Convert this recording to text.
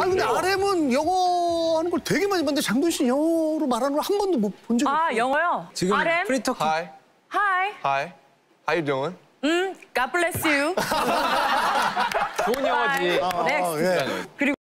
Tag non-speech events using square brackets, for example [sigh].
아 근데 RM은 영어 하는 걸 되게 많이 봤는데 장도연 씨 영어로 말하는 걸 한 번도 못 본 적이 아, 없어요. 아 영어요? 지금 RM? 프리터 Hi. Hi. Hi. How you doing? 음, God bless you. [laughs] 좋은 영어지. 아, 아, 예. 그리고